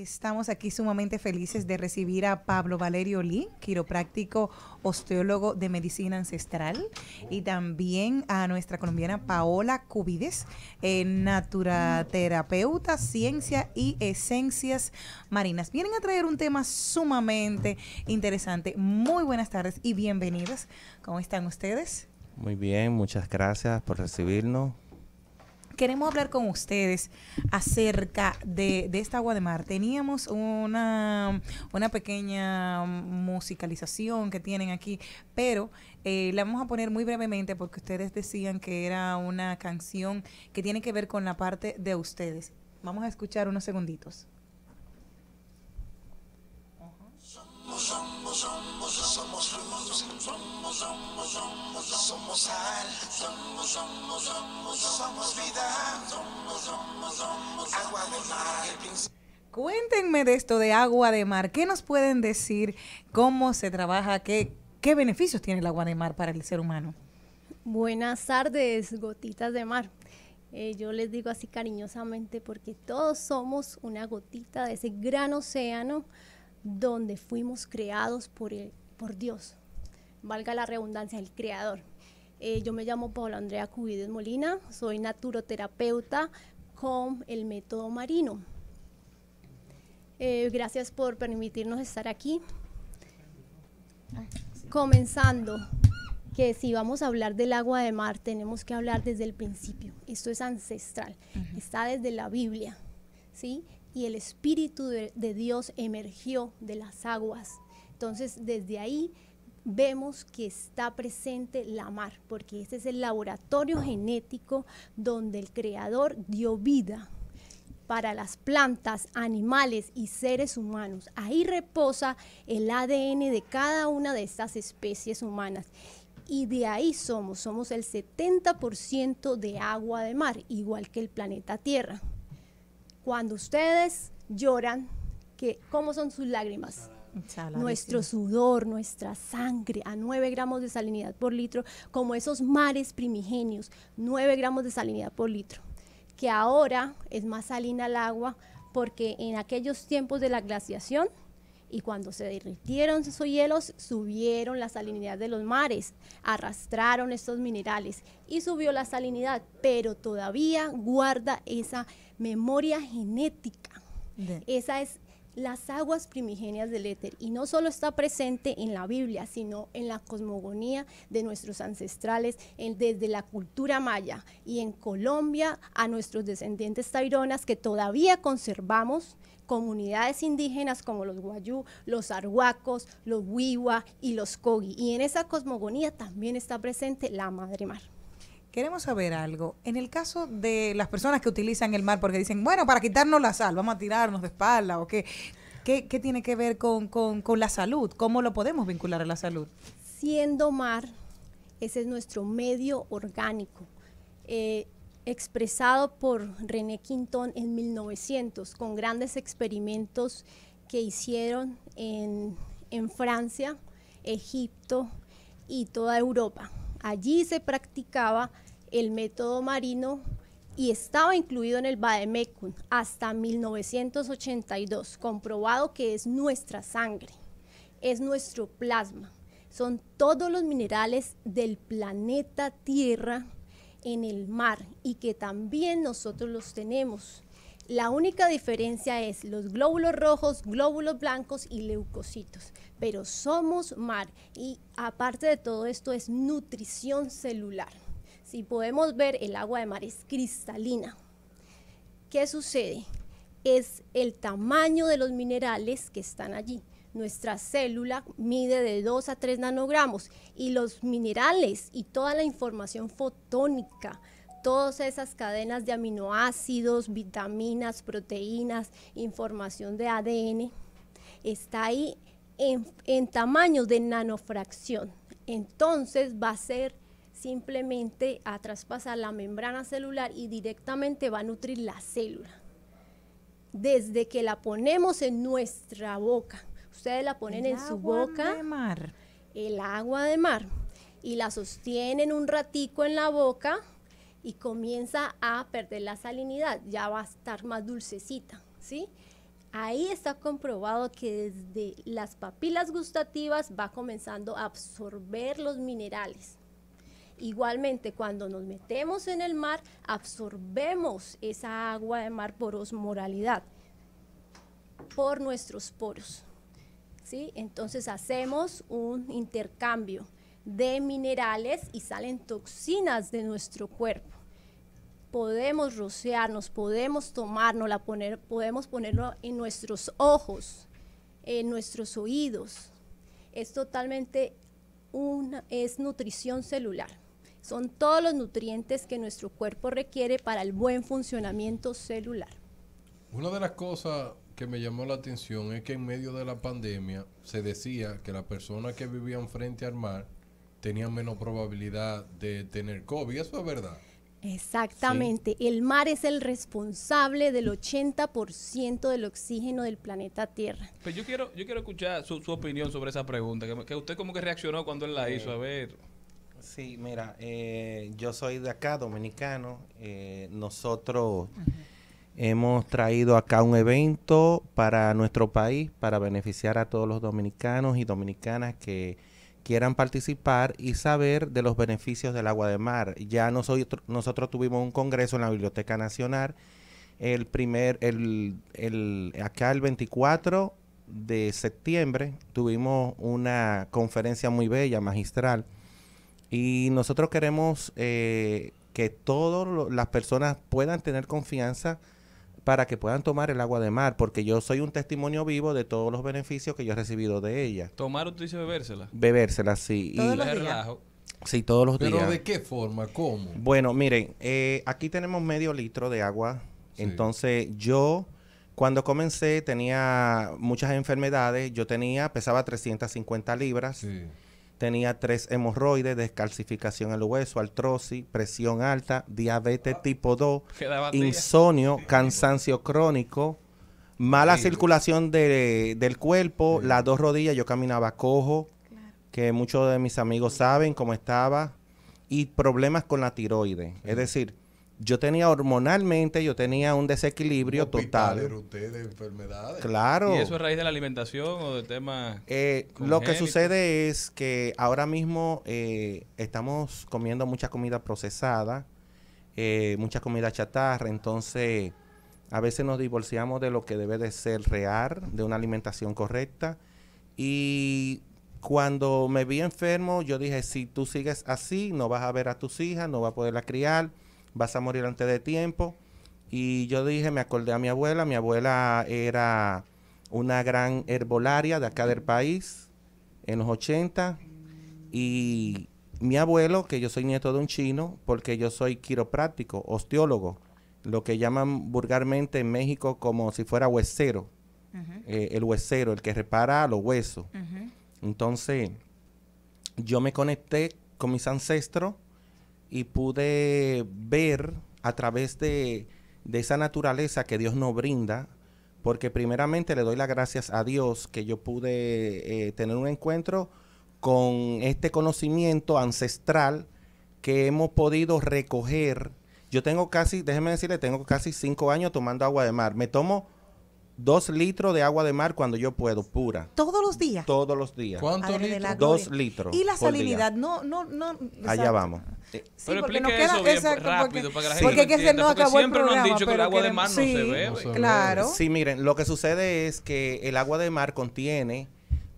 Estamos aquí sumamente felices de recibir a Pablo Valerio Lee, quiropráctico osteólogo de medicina ancestral, y también a nuestra colombiana Paola Cubides, eh, naturaterapeuta, ciencia y esencias marinas. Vienen a traer un tema sumamente interesante. Muy buenas tardes y bienvenidas. ¿Cómo están ustedes? Muy bien, muchas gracias por recibirnos, queremos hablar con ustedes acerca de, esta agua de mar. Teníamos una, una pequeña musicalización que tienen aquí, pero eh, la vamos a poner muy brevemente porque ustedes decían que era una canción que tiene que ver con la parte de ustedes. Vamos a escuchar unos segunditos somos, somos, somos, somos, vida, Cuéntenme de esto de agua de mar. ¿Qué nos pueden decir? ¿Cómo se trabaja? ¿Qué, beneficios tiene el agua de mar para el ser humano? Buenas tardes, gotitas de mar. Eh, yo les digo así cariñosamente porque todos somos una gotita de ese gran océano donde fuimos creados por el por Dios, valga la redundancia, el creador. Eh, yo me llamo Paula Andrea Cubides Molina, soy naturoterapeuta con el método marino. Eh, gracias por permitirnos estar aquí. Comenzando, que si vamos a hablar del agua de mar, tenemos que hablar desde el principio. Esto es ancestral, está desde la Biblia, ¿sí? Y el Espíritu de Dios emergió de las aguas entonces, desde ahí vemos que está presente la mar, porque este es el laboratorio genético donde el creador dio vida para las plantas, animales y seres humanos. Ahí reposa el ADN de cada una de estas especies humanas. Y de ahí somos, somos el 70% de agua de mar, igual que el planeta Tierra. Cuando ustedes lloran, ¿qué? ¿cómo son sus lágrimas? nuestro sudor, nuestra sangre, a 9 gramos de salinidad por litro, como esos mares primigenios, 9 gramos de salinidad por litro, que ahora es más salina el agua porque en aquellos tiempos de la glaciación y cuando se derritieron esos hielos, subieron la salinidad de los mares, arrastraron estos minerales y subió la salinidad, pero todavía guarda esa memoria genética. Esa es las aguas primigenias del éter y no solo está presente en la Biblia, sino en la cosmogonía de nuestros ancestrales, desde la cultura maya y en Colombia a nuestros descendientes taironas que todavía conservamos comunidades indígenas como los guayú, los arhuacos, los huiwa y los kogi. Y en esa cosmogonía también está presente la madre mar. Queremos saber algo. En el caso de las personas que utilizan el mar porque dicen, bueno, para quitarnos la sal, vamos a tirarnos de espalda o qué, qué, tiene que ver con, la salud? ¿Cómo lo podemos vincular a la salud? Siendo mar, ese es nuestro medio orgánico, eh, expresado por René Quintón en 1900, con grandes experimentos que hicieron en, en Francia, Egipto y toda Europa. Allí se practicaba el método marino y estaba incluido en el Bademecum hasta 1982, comprobado que es nuestra sangre, es nuestro plasma, son todos los minerales del planeta Tierra en el mar y que también nosotros los tenemos. La única diferencia es los glóbulos rojos, glóbulos blancos y leucocitos, pero somos mar y aparte de todo esto es nutrición celular. Si podemos ver, el agua de mar es cristalina. ¿Qué sucede? Es el tamaño de los minerales que están allí. Nuestra célula mide de 2 a 3 nanogramos y los minerales y toda la información fotónica, todas esas cadenas de aminoácidos, vitaminas, proteínas, información de ADN, está ahí en, tamaño de nanofracción. Entonces va a ser simplemente a traspasar la membrana celular y directamente va a nutrir la célula. Desde que la ponemos en nuestra boca, ustedes la ponen en su boca. El agua de mar. Y la sostienen un ratico en la boca y comienza a perder la salinidad, ya va a estar más dulcecita, Ahí está comprobado que desde las papilas gustativas va comenzando a absorber los minerales. Igualmente, cuando nos metemos en el mar, absorbemos esa agua de mar por osmoralidad, por nuestros poros. ¿sí? Entonces hacemos un intercambio de minerales y salen toxinas de nuestro cuerpo. Podemos rociarnos, podemos tomárnosla, podemos ponerlo en nuestros ojos, en nuestros oídos. Es totalmente una, es nutrición celular. Son todos los nutrientes que nuestro cuerpo requiere para el buen funcionamiento celular. Una de las cosas que me llamó la atención es que en medio de la pandemia se decía que las personas que vivían frente al mar tenían menos probabilidad de tener COVID. Eso es verdad. Exactamente. El mar es el responsable del 80% del oxígeno del planeta Tierra. Pues yo quiero, yo quiero escuchar su, opinión sobre esa pregunta, que, que, usted como que reaccionó cuando él la hizo. A ver. Sí, mira, eh, yo soy de acá, dominicano. Eh, nosotros hemos traído acá un evento para nuestro país, para beneficiar a todos los dominicanos y dominicanas que quieran participar y saber de los beneficios del agua de mar. Ya nosotros, nosotros tuvimos un congreso en la Biblioteca Nacional, el primer, el, acá el 24 de septiembre tuvimos una conferencia muy bella, magistral, y nosotros queremos eh, que todas las personas puedan tener confianza para que puedan tomar el agua de mar, porque yo soy un testimonio vivo de todos los beneficios que yo he recibido de ella. ¿Tomar o tú dices bebérsela? Bebérsela, sí. ¿Todos y los días? Sí, todos los días. ¿Pero de qué forma? ¿Cómo? Bueno, miren, eh, aquí tenemos medio litro de agua. Entonces, yo cuando comencé tenía muchas enfermedades. Yo tenía, pesaba 350 libras. Sí tenía tres hemorroides, descalcificación el hueso, artrosis, presión alta, diabetes ah. tipo 2, insomnio, cansancio crónico, mala circulación del cuerpo, las dos rodillas, yo caminaba cojo, que muchos de mis amigos saben cómo estaba, y problemas con la tiroides. Es decir, yo tenía hormonalmente, yo tenía un desequilibrio total. usted de enfermedades. Claro. ¿Y eso es raíz de la alimentación o del tema eh, lo que sucede es que ahora mismo eh, estamos comiendo mucha comida procesada, eh, mucha comida chatarra, entonces a veces nos divorciamos de lo que debe de ser real, de una alimentación correcta. Y cuando me vi enfermo, yo dije, si tú sigues así, no vas a ver a tus hijas, no vas a poderla criar vas a morir antes de tiempo. Y yo dije, me acordé a mi abuela, mi abuela era una gran herbolaria de acá del país en los 80 y mi abuelo, que yo soy nieto de un chino, porque yo soy quiropráctico, osteólogo, lo que llaman vulgarmente en México como si fuera huesero, eh, el huesero, el que repara los huesos. Entonces, yo me conecté con mis ancestros y pude ver a través de, esa naturaleza que Dios nos brinda, porque primeramente le doy las gracias a Dios que yo pude eh, tener un encuentro con este conocimiento ancestral que hemos podido recoger. Yo tengo casi, déjeme decirle, tengo casi cinco años tomando agua de mar. Me tomo dos litros de agua de mar cuando yo puedo, pura. ¿Todos los días? Todos los días. ¿Cuántos Dos litros. ¿Y la salinidad? No, no, no. Allá vamos. pero explica eso bien pues, rápido para que la gente siempre nos han dicho que el agua de mar no se ve. claro. Eh, sí, miren, lo que sucede es que el agua de mar contiene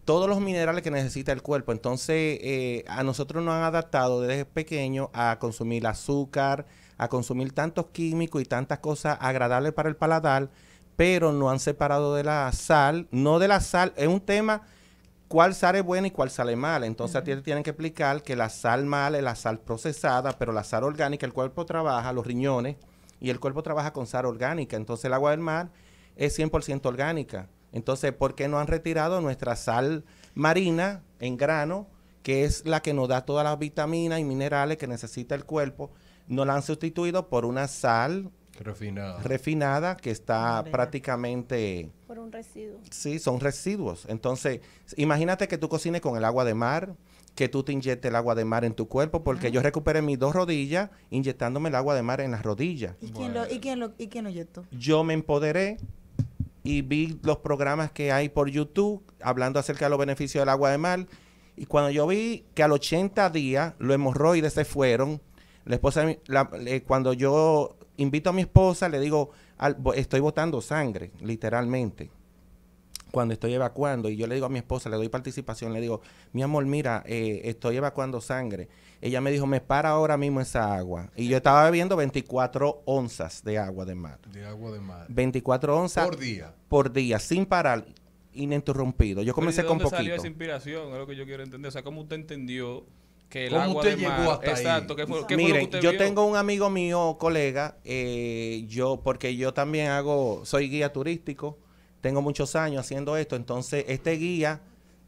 todos los minerales que necesita el cuerpo. Entonces, eh, a nosotros nos han adaptado desde pequeños a consumir azúcar, a consumir tantos químicos y tantas cosas agradables para el paladar pero no han separado de la sal, no de la sal, es un tema cuál sale buena y cuál sale mala. Entonces a ti te tienen que explicar que la sal mala es la sal procesada, pero la sal orgánica, el cuerpo trabaja, los riñones, y el cuerpo trabaja con sal orgánica. Entonces el agua del mar es 100% orgánica. Entonces, ¿por qué no han retirado nuestra sal marina en grano, que es la que nos da todas las vitaminas y minerales que necesita el cuerpo? No la han sustituido por una sal refinada, refinada que está prácticamente... Por un residuo. Sí, son residuos. Entonces, imagínate que tú cocines con el agua de mar, que tú te inyectes el agua de mar en tu cuerpo, porque ah. yo recuperé mis dos rodillas inyectándome el agua de mar en las rodillas. ¿Y quién, lo, inyectó? Yo me empoderé y vi los programas que hay por YouTube hablando acerca de los beneficios del agua de mar. Y cuando yo vi que al 80 días los hemorroides se fueron, la esposa, eh, cuando yo invito a mi esposa, le digo, estoy botando sangre, literalmente, cuando estoy evacuando, y yo le digo a mi esposa, le doy participación, le digo, mi amor, mira, eh, estoy evacuando sangre. Ella me dijo, me para ahora mismo esa agua. Y yo estaba bebiendo 24 onzas de agua de mar. De agua de mar. 24 onzas. Por día. Por día, sin parar, ininterrumpido. Yo comencé con poquito. Salió esa inspiración? Es lo que yo quiero entender. O sea, ¿cómo usted entendió Miren, yo tengo un amigo mío, colega, eh, yo porque yo también hago, soy guía turístico, tengo muchos años haciendo esto, entonces este guía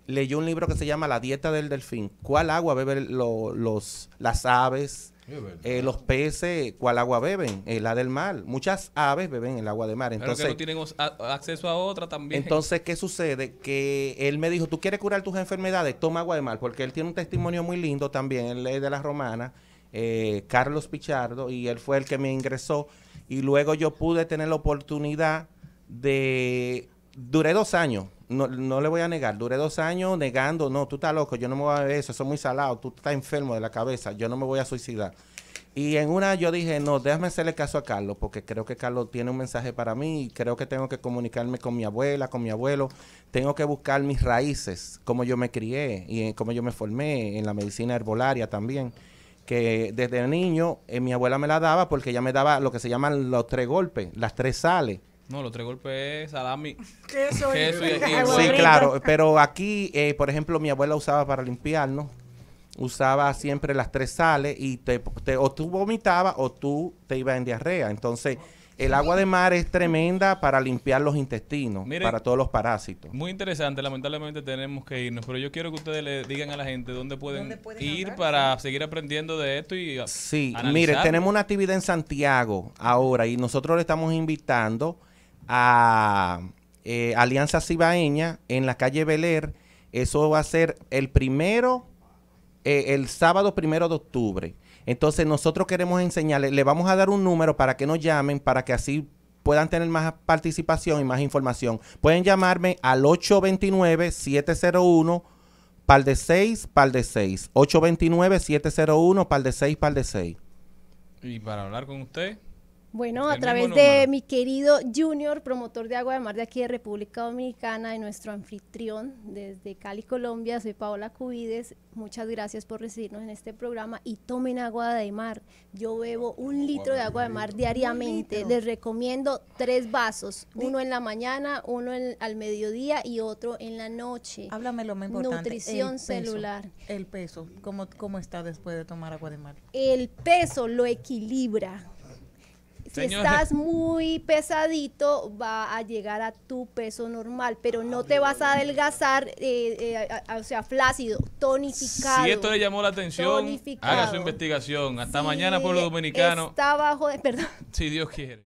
leyó un libro que se llama La dieta del delfín, cuál agua beben los las aves, eh, los peces, ¿cuál agua beben? Eh, la del mar. Muchas aves beben el agua de mar. Entonces, Pero que no tienen acceso a otra también. Entonces, ¿qué sucede? Que él me dijo, ¿tú quieres curar tus enfermedades? Toma agua de mar, porque él tiene un testimonio muy lindo también, él de la romana, eh, Carlos Pichardo, y él fue el que me ingresó. Y luego yo pude tener la oportunidad de duré dos años. No, le voy a negar, duré dos años negando, no, tú estás loco, yo no me voy a beber eso, eso es muy salado, tú estás enfermo de la cabeza, yo no me voy a suicidar. Y en una yo dije, no, déjame hacerle caso a Carlos, porque creo que Carlos tiene un mensaje para mí creo que tengo que comunicarme con mi abuela, con mi abuelo, tengo que buscar mis raíces, cómo yo me crié y eh, cómo yo me formé en la medicina herbolaria también que desde niño eh, mi abuela me la daba porque ella me daba lo que se llaman los tres golpes, las tres sales. No, los tres golpes es salami. Queso, y Sí, claro. Pero aquí, eh, por ejemplo, mi abuela usaba para limpiarnos, usaba siempre las tres sales y te, o tú vomitabas o tú te ibas en diarrea. Entonces, el agua de mar es tremenda para limpiar los intestinos, para todos los parásitos. Muy interesante, lamentablemente tenemos que irnos, pero yo quiero que ustedes le digan a la gente dónde pueden, ir para seguir aprendiendo de esto y ah, Sí, mire, tenemos una actividad en Santiago ahora y nosotros le estamos invitando a eh, Alianza Cibaeña en la calle Beler. Eso va a ser el primero, eh, el sábado primero de octubre. Entonces nosotros queremos enseñarles, le vamos a dar un número para que nos llamen, para que así puedan tener más participación y más información. Pueden llamarme al 829-701 pal de 6, pal de 6. 829-701 pal de 6, pal de 6. ¿Y para hablar con usted? Bueno, a través de mi querido Junior, promotor de agua de mar de aquí de República Dominicana, y nuestro anfitrión desde Cali, Colombia, soy Paola Cubides. Muchas gracias por recibirnos en este programa y tomen agua de mar. Yo bebo un litro de agua de mar diariamente. Les recomiendo tres vasos, uno en la mañana, uno al mediodía y otro en la noche. Háblame lo más importante. Nutrición celular. el peso, ¿cómo, ¿cómo está después de tomar agua de mar? El peso lo equilibra si estás muy pesadito, va a llegar a tu peso normal, pero no te vas a adelgazar, eh, eh, o sea, flácido, tonificado. Si esto le llamó la atención, haga su investigación. Hasta mañana, pueblo dominicano. Está bajo de. Perdón. Si Dios quiere.